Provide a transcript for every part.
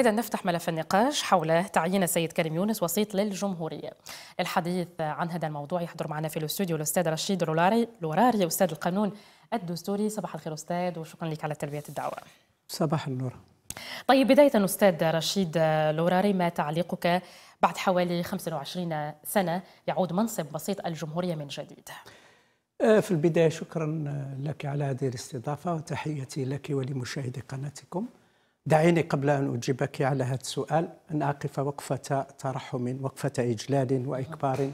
إذا نفتح ملف النقاش حول تعيين السيد كريم يونس وسيط للجمهورية الحديث عن هذا الموضوع يحضر معنا في الاستوديو الأستاذ رشيد لوراري لوراري أستاذ القانون الدستوري صباح الخير أستاذ وشكرا لك على تلبية الدعوة صباح النور طيب بداية أستاذ رشيد لوراري ما تعليقك بعد حوالي 25 سنة يعود منصب بسيط الجمهورية من جديد آه، في البداية شكرا لك على هذه الاستضافة وتحيتي لك ولمشاهدي قناتكم دعيني قبل أن أجيبك على هذا السؤال أن أقف وقفة ترحم وقفة إجلال وإكبار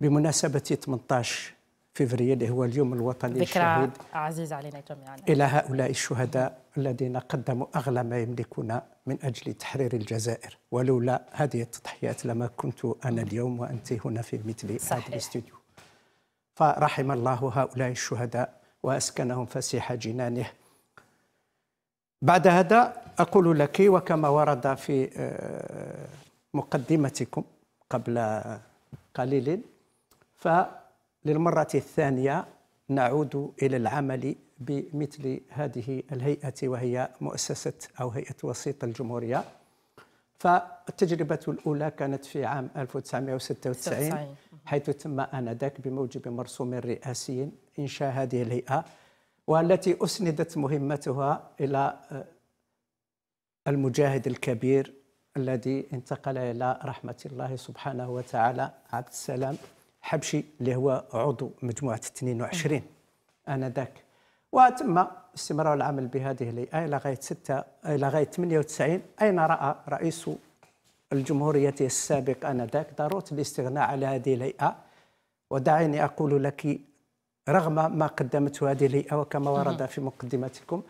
بمناسبة 18 فبراير اللي هو اليوم الوطني الشهيد عزيز علينا جميعا إلى هؤلاء الشهداء الذين قدموا أغلى ما يملكون من أجل تحرير الجزائر ولولا هذه التضحيات لما كنت أنا اليوم وأنت هنا في مثل هذا الاستوديو فرحم الله هؤلاء الشهداء وأسكنهم فسيح جنانه بعد هذا أقول لك وكما ورد في آه، مقدمتكم قبل قليل فللمرة الثانية نعود إلى العمل بمثل هذه الهيئة وهي مؤسسة أو هيئة وسيط الجمهورية فالتجربة الأولى كانت في عام 1996 حيث تم آنذاك بموجب مرسوم رئاسي إنشاء هذه الهيئة والتي أسندت مهمتها إلى آه، المجاهد الكبير الذي انتقل إلى رحمة الله سبحانه وتعالى عبد السلام حبشي اللي هو عضو مجموعة 22 آنذاك وتم استمرار العمل بهذه الهيئة إلى غاية 6 إلى غاية 98 أين رأى رئيس الجمهورية السابق آنذاك ضرورة الاستغناء على هذه الهيئة ودعيني أقول لك رغم ما قدمته هذه الهيئه وكما ورد نعم. في مقدمتكم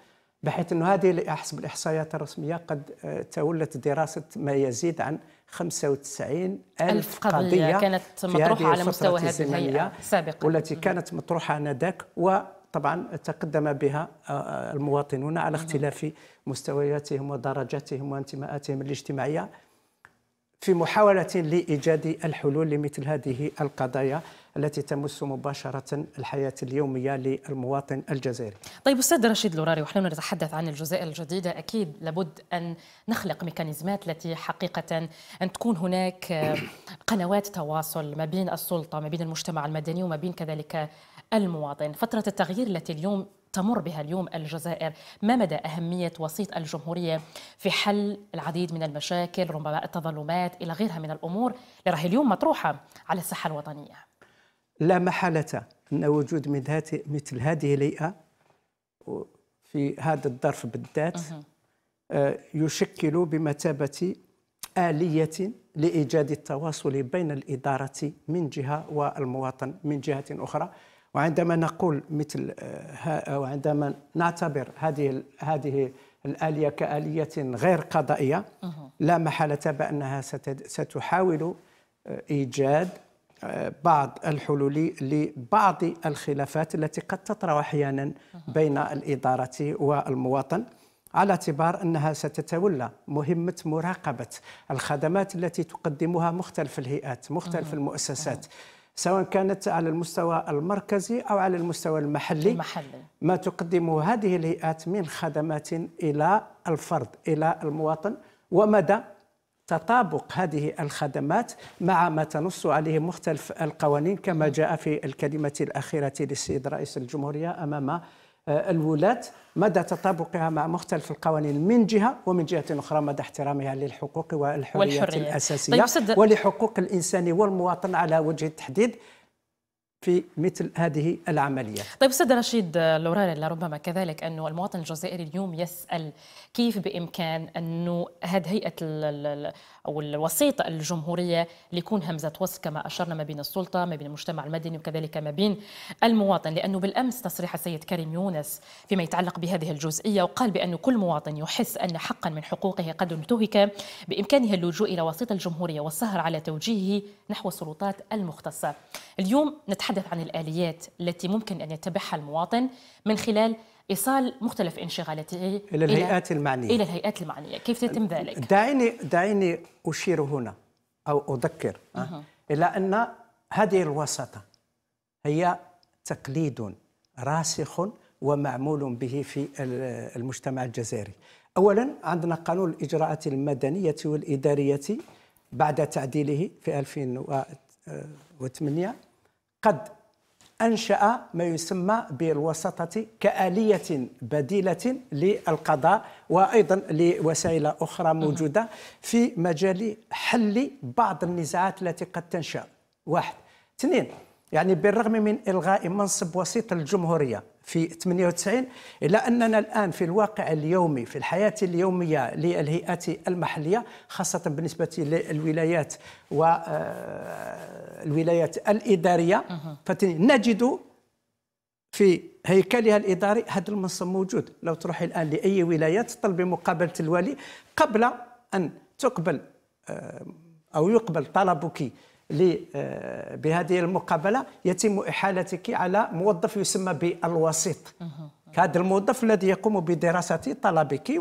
بحيث أن هذه الهيئه حسب الاحصائيات الرسميه قد آه، تولت دراسه ما يزيد عن 95 ألف قضية, قضية كانت مطروحة على مستوى هذه الهيئة سابقا والتي كانت مطروحة آنذاك وطبعا تقدم بها آه، آه، المواطنون على نعم. اختلاف مستوياتهم ودرجاتهم وانتماءاتهم الاجتماعية في محاولة لإيجاد الحلول لمثل هذه القضايا التي تمس مباشرة الحياة اليومية للمواطن الجزائري طيب أستاذ رشيد لوراري ونحن نتحدث عن الجزائر الجديدة أكيد لابد أن نخلق ميكانيزمات التي حقيقة أن تكون هناك قنوات تواصل ما بين السلطة ما بين المجتمع المدني وما بين كذلك المواطن فترة التغيير التي اليوم تمر بها اليوم الجزائر ما مدى أهمية وسيط الجمهورية في حل العديد من المشاكل ربما التظلمات إلى غيرها من الأمور اللي راهي اليوم مطروحة على الساحة الوطنية لا محالة أن وجود مثل هذه الهيئة في هذا الظرف بالذات آه، يشكل بمثابة آلية لإيجاد التواصل بين الإدارة من جهة والمواطن من جهة أخرى وعندما نقول مثل آه، آه، وعندما نعتبر هذه هذه الآلية كآلية غير قضائية لا محالة بأنها ستحاول آه، إيجاد بعض الحلول لبعض الخلافات التي قد تطرأ أحيانا بين الإدارة والمواطن على اعتبار أنها ستتولى مهمة مراقبة الخدمات التي تقدمها مختلف الهيئات مختلف المؤسسات سواء كانت على المستوى المركزي أو على المستوى المحلي, المحلي. ما تقدمه هذه الهيئات من خدمات إلى الفرد إلى المواطن ومدى تطابق هذه الخدمات مع ما تنص عليه مختلف القوانين كما جاء في الكلمة الأخيرة للسيد رئيس الجمهورية أمام آه، الولاة مدى تطابقها مع مختلف القوانين من جهة ومن جهة أخرى مدى احترامها للحقوق والحريات والحرية. طيب، الأساسية طيب صد... ولحقوق الإنسان والمواطن على وجه التحديد في مثل هذه العملية طيب أستاذ رشيد آه، لوراري لربما كذلك أنه المواطن الجزائري اليوم يسأل كيف بإمكان أنه هذه هيئة او الوسيط الجمهوريه ليكون همزه وصل كما اشرنا ما بين السلطه ما بين المجتمع المدني وكذلك ما بين المواطن لانه بالامس تصريح السيد كريم يونس فيما يتعلق بهذه الجزئيه وقال بان كل مواطن يحس ان حقا من حقوقه قد انتهك بامكانه اللجوء الى وسيط الجمهوريه والسهر على توجيهه نحو السلطات المختصه. اليوم نتحدث عن الاليات التي ممكن ان يتبعها المواطن من خلال إيصال مختلف انشغالاته إلى الهيئات المعنية إلى الهيئات المعنية كيف يتم ذلك؟ دعيني دعيني أشير هنا أو أذكر أه. إلى أن هذه الوساطة هي تقليد راسخ ومعمول به في المجتمع الجزائري أولا عندنا قانون الإجراءات المدنية والإدارية بعد تعديله في 2008 قد أنشأ ما يسمى بالوساطة كآلية بديلة للقضاء وأيضا لوسائل أخرى موجودة في مجال حل بعض النزاعات التي قد تنشأ واحد اثنين يعني بالرغم من إلغاء منصب وسيط الجمهورية في 98 إلا أننا الآن في الواقع اليومي في الحياة اليومية للهيئات المحلية خاصة بالنسبة للولايات والولايات آه، الإدارية فنجد في هيكلها الإداري هذا المنصب موجود لو تروحي الآن لأي ولاية تطلبي مقابلة الوالي قبل أن تقبل آه، أو يقبل طلبك آه، بهذه المقابله يتم احالتك على موظف يسمى بالوسيط هذا الموظف الذي يقوم بدراسه طلبك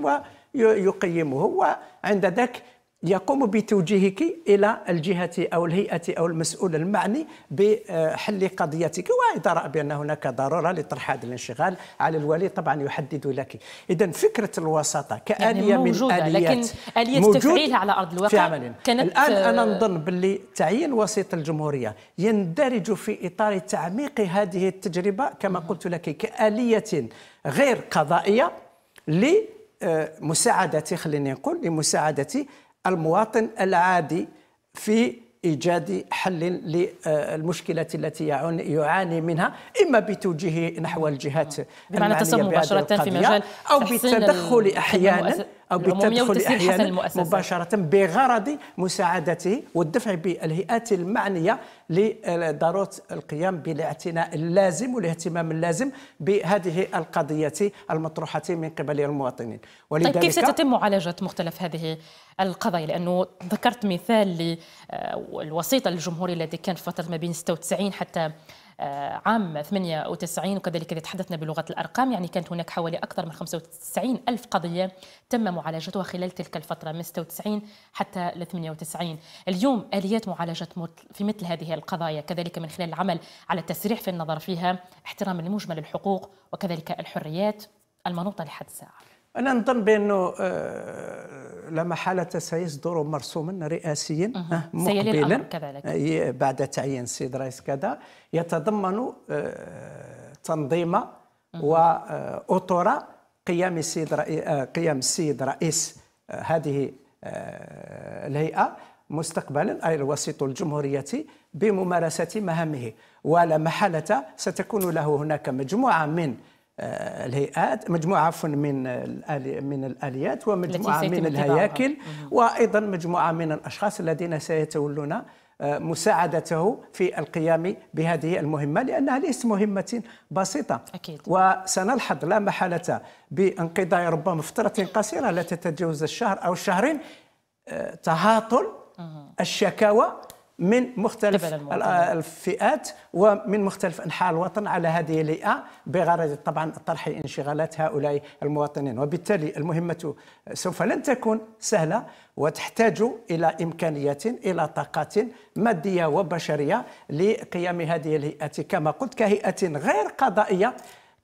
ويقيمه وعند ذلك يقوم بتوجيهك الى الجهه او الهيئه او المسؤول المعني بحل قضيتك واذا راى بان هناك ضروره لطرح هذا الانشغال على الولي طبعا يحدد لك اذا فكره الوساطه كاليه يعني موجودة من اليات لكن اليه تفعيلها على ارض الواقع في كانت الان انا آه، نظن باللي تعيين وسيط الجمهوريه يندرج في اطار تعميق هذه التجربه كما قلت لك كاليه غير قضائيه لمساعدة خليني نقول لمساعدة المواطن العادي في ايجاد حل للمشكله التي يعاني منها اما بتوجيه نحو الجهات بمعنى التصل مباشره في مجال او بالتدخل احيانا أو بالتدخل أحيانا مباشرة بغرض مساعدته والدفع بالهيئات المعنية لضرورة القيام بالاعتناء اللازم والاهتمام اللازم بهذه القضية المطروحة من قبل المواطنين ولذلك طيب كيف ستتم معالجة مختلف هذه القضايا لأنه ذكرت مثال للوسيط آه، الجمهوري الذي كان في فترة ما بين 96 حتى آه، عام 98 وكذلك إذا تحدثنا بلغة الأرقام يعني كانت هناك حوالي أكثر من 95 ألف قضية تم معالجتها خلال تلك الفترة من 96 حتى 98 اليوم آليات معالجة في مثل هذه القضايا كذلك من خلال العمل على التسريع في النظر فيها احتراما لمجمل الحقوق وكذلك الحريات المنوطة لحد الساعة انا نظن بانه آه، لا محاله سيصدر مرسوما رئاسيا آه، مقبلا كذلك آه، بعد تعيين السيد رئيس كذا يتضمن تنظيم واطر قيام السيد قيام السيد رئيس هذه الهيئه مستقبلا اي الوسيط الجمهوريه بممارسه مهامه ولا محاله ستكون له هناك مجموعه من الهيئات مجموعه عفوا من من الاليات ومجموعه من الهياكل وايضا مجموعه من الاشخاص الذين سيتولون آه، مساعدته في القيام بهذه المهمه لانها ليست مهمه بسيطه أكيد. وسنلحظ لا محاله بانقضاء ربما فتره قصيره لا تتجاوز الشهر او الشهرين آه، تهاطل الشكاوى من مختلف الفئات ومن مختلف انحاء الوطن على هذه الهيئه بغرض طبعا طرح انشغالات هؤلاء المواطنين وبالتالي المهمه سوف لن تكون سهله وتحتاج الى امكانيات الى طاقات ماديه وبشريه لقيام هذه الهيئه كما قلت كهيئه غير قضائيه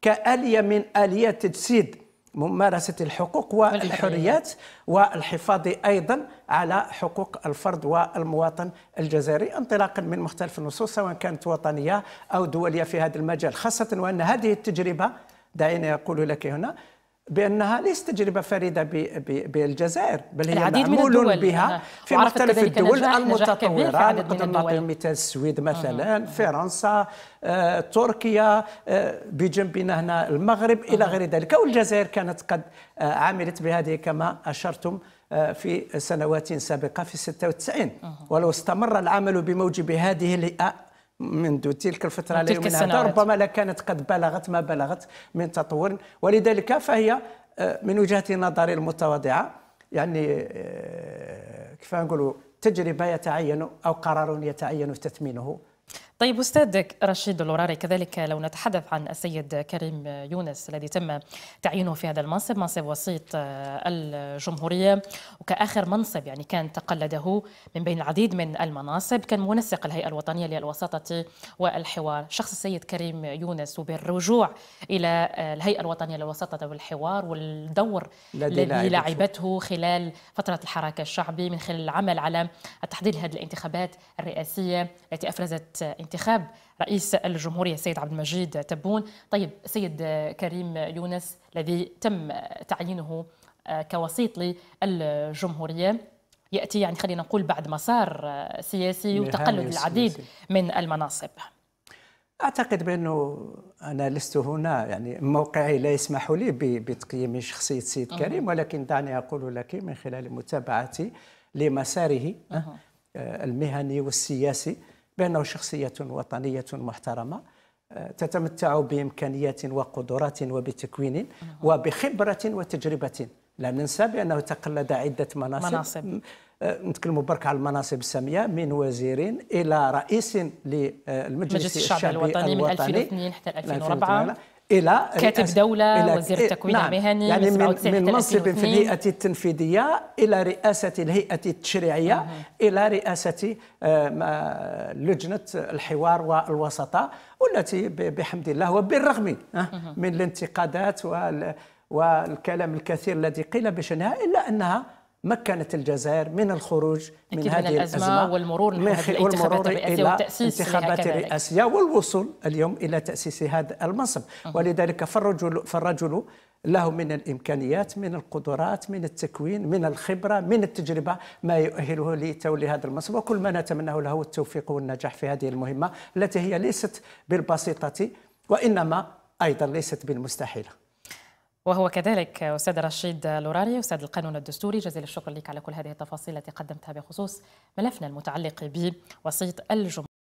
كاليه من اليات تجسيد ممارسة الحقوق والحريات والحفاظ أيضا على حقوق الفرد والمواطن الجزائري انطلاقا من مختلف النصوص سواء كانت وطنية أو دولية في هذا المجال خاصة وأن هذه التجربة دعيني أقول لك هنا بانها ليست تجربه فريده بالجزائر بل هي العديد معمول من الدول بها في مختلف الدول المتطوره نقدر نعطي مثال السويد مثلا آه. فرنسا آه، تركيا آه، بجنبنا هنا المغرب آه. الى غير ذلك والجزائر كانت قد آه عملت بهذه كما اشرتم آه، في سنوات سابقه في 96 ولو استمر العمل بموجب هذه الهيئه منذ تلك الفترة لا يمكن السنوات. ربما لكانت قد بلغت ما بلغت من تطور ولذلك فهي آه، من وجهة نظري المتواضعة يعني آه، كيف نقول تجربة يتعين أو قرار يتعين تثمينه طيب استاذ رشيد الوراري كذلك لو نتحدث عن السيد كريم يونس الذي تم تعيينه في هذا المنصب منصب وسيط آه، الجمهوريه وكاخر منصب يعني كان تقلده من بين العديد من المناصب كان منسق الهيئه الوطنيه للوساطه والحوار شخص السيد كريم يونس وبالرجوع الى آه، الهيئه الوطنيه للوساطه والحوار والدور الذي لعبته خلال فتره الحراك الشعبي من خلال العمل على تحضير هذه الانتخابات الرئاسيه التي افرزت انتخاب رئيس الجمهورية السيد عبد المجيد تبون طيب سيد كريم يونس الذي تم تعيينه آه، كوسيط للجمهورية ياتي يعني خلينا نقول بعد مسار آه، سياسي وتقلد العديد من المناصب اعتقد بانه انا لست هنا يعني موقعي لا يسمح لي بتقييم شخصيه السيد كريم ولكن دعني اقول لك من خلال متابعتي لمساره آه، المهني والسياسي بأنه شخصية وطنية محترمة آه، تتمتع بإمكانيات وقدرات وبتكوين نعم. وبخبرة وتجربة لا ننسى بأنه تقلد عدة مناصب, مناصب. آه، نتكلموا برك على المناصب الساميه من وزير الى رئيس للمجلس الشعبي الوطني, الوطني من 2002 حتى 2004 الى كاتب دوله إلى وزير إيه، التكوين نعم المهني يعني من, من منصب في الهيئه التنفيذيه الى رئاسه الهيئه التشريعيه مه. الى رئاسه لجنه الحوار والوسطه والتي بحمد الله وبالرغم آه، من الانتقادات والكلام الكثير الذي قيل بشانها الا انها مكنت الجزائر من الخروج من هذه من الأزمة, الأزمة والمرور من خلال والمرور إلى انتخابات رئاسية والوصول اليوم إلى تأسيس هذا المنصب ولذلك فالرجل, فالرجل له من الامكانيات من القدرات من التكوين من الخبره من التجربه ما يؤهله لتولي هذا المنصب وكل ما نتمناه له التوفيق والنجاح في هذه المهمه التي هي ليست بالبسيطه وانما ايضا ليست بالمستحيله وهو كذلك أستاذ رشيد لوراري أستاذ القانون الدستوري جزيل الشكر لك على كل هذه التفاصيل التي قدمتها بخصوص ملفنا المتعلق بوسيط الجمهور